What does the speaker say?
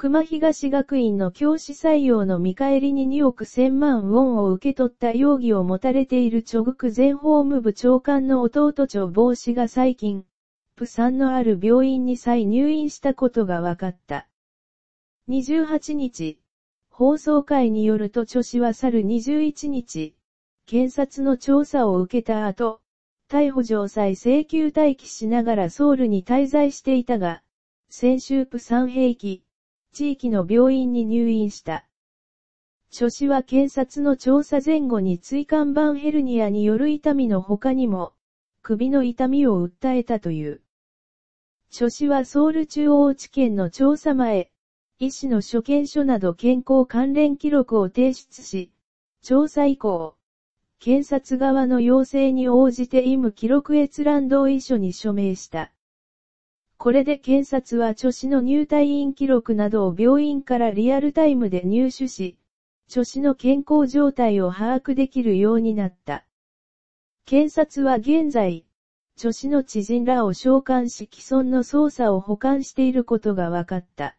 熊東学院の教師採用の見返りに2億1000万ウォンを受け取った容疑を持たれているチョグク前法務部長官の弟著。帽子が最近、プサンのある病院に再入院したことが分かった。28日、放送会によると著氏は去る21日、検察の調査を受けた後、逮捕状再請求待機しながらソウルに滞在していたが、先週プサン兵器、地域の病院に入院した。諸子は検察の調査前後に椎間板ヘルニアによる痛みの他にも、首の痛みを訴えたという。諸子はソウル中央地検の調査前、医師の所見書など健康関連記録を提出し、調査以降、検察側の要請に応じて医務記録閲覧同意書に署名した。これで検察は著子の入退院記録などを病院からリアルタイムで入手し、著子の健康状態を把握できるようになった。検察は現在、著子の知人らを召喚し既存の捜査を保管していることが分かった。